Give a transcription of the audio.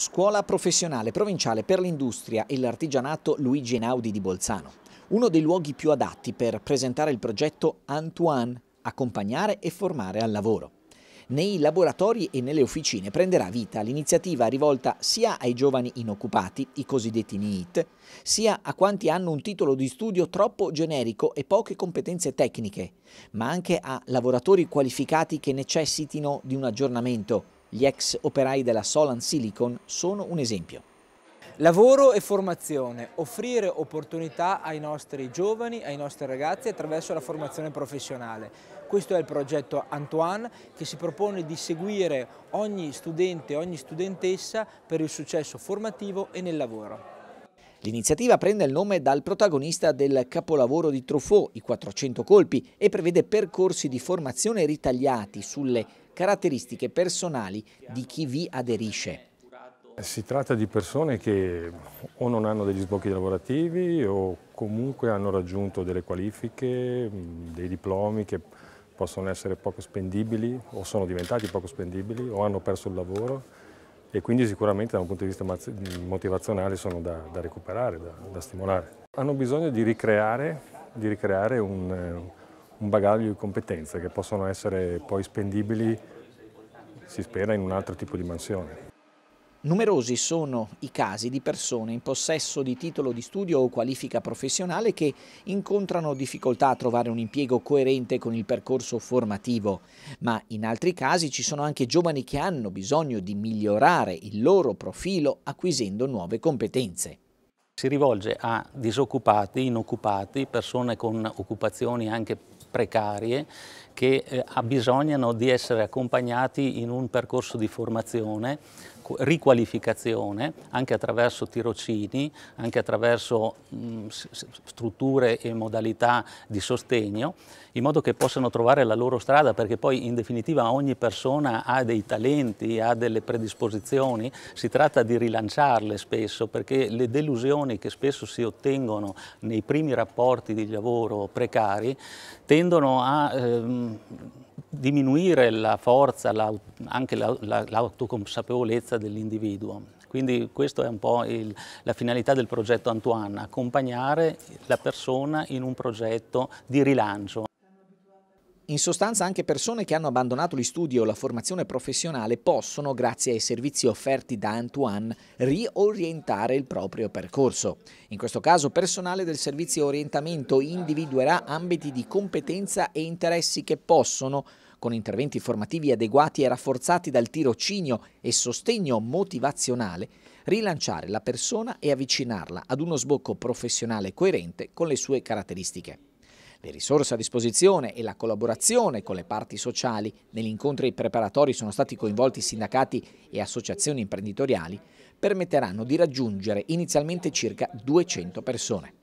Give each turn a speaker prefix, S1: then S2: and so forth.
S1: Scuola professionale provinciale per l'industria e l'artigianato Luigi Einaudi di Bolzano. Uno dei luoghi più adatti per presentare il progetto Antoine, accompagnare e formare al lavoro. Nei laboratori e nelle officine prenderà vita l'iniziativa rivolta sia ai giovani inoccupati, i cosiddetti NEET, sia a quanti hanno un titolo di studio troppo generico e poche competenze tecniche, ma anche a lavoratori qualificati che necessitino di un aggiornamento gli ex operai della Solan Silicon sono un esempio. Lavoro e formazione, offrire opportunità ai nostri giovani, ai nostri ragazzi attraverso la formazione professionale. Questo è il progetto Antoine che si propone di seguire ogni studente e ogni studentessa per il successo formativo e nel lavoro. L'iniziativa prende il nome dal protagonista del capolavoro di Truffaut, i 400 colpi, e prevede percorsi di formazione ritagliati sulle caratteristiche personali di chi vi aderisce.
S2: Si tratta di persone che o non hanno degli sbocchi lavorativi o comunque hanno raggiunto delle qualifiche, dei diplomi che possono essere poco spendibili o sono diventati poco spendibili o hanno perso il lavoro e quindi sicuramente da un punto di vista motivazionale sono da, da recuperare, da, da, stimolare. Hanno bisogno di ricreare, di ricreare un, eh, un, bagaglio di competenze che possono essere poi spendibili si spera in un altro tipo di mansione.
S1: Numerosi sono i casi di persone in possesso di titolo di studio o qualifica professionale che incontrano difficoltà a trovare un impiego coerente con il percorso formativo, ma in altri casi ci sono anche giovani che hanno bisogno di
S3: migliorare il loro profilo acquisendo nuove competenze. Si rivolge a disoccupati, inoccupati, persone con occupazioni anche precarie che eh, abbisognano di essere accompagnati in un percorso di formazione, riqualificazione, anche attraverso tirocini, anche attraverso mh, mm, strutture e modalità di sostegno, in modo che possano trovare la loro strada, perché poi in definitiva ogni persona ha dei talenti, ha delle predisposizioni, si tratta di rilanciarle spesso, perché le delusioni che spesso si ottengono nei primi rapporti di lavoro precari tendono a ehm, diminuire la forza, la, anche l'autoconsapevolezza la, dell'individuo. Quindi questa è un po' il, la finalità del progetto Antoine, accompagnare la persona in un progetto di rilancio.
S1: In sostanza anche persone che hanno abbandonato gli studi o la formazione professionale possono, grazie ai servizi offerti da Antoine, riorientare il proprio percorso. In questo caso personale del servizio orientamento individuerà ambiti di competenza e interessi che possono, con interventi formativi adeguati e rafforzati dal tirocinio e sostegno motivazionale, rilanciare la persona e avvicinarla ad uno sbocco professionale coerente con le sue caratteristiche. Le risorse a disposizione e la collaborazione con le parti sociali negli incontri preparatori sono stati coinvolti sindacati e associazioni imprenditoriali permetteranno di raggiungere inizialmente circa 200 persone.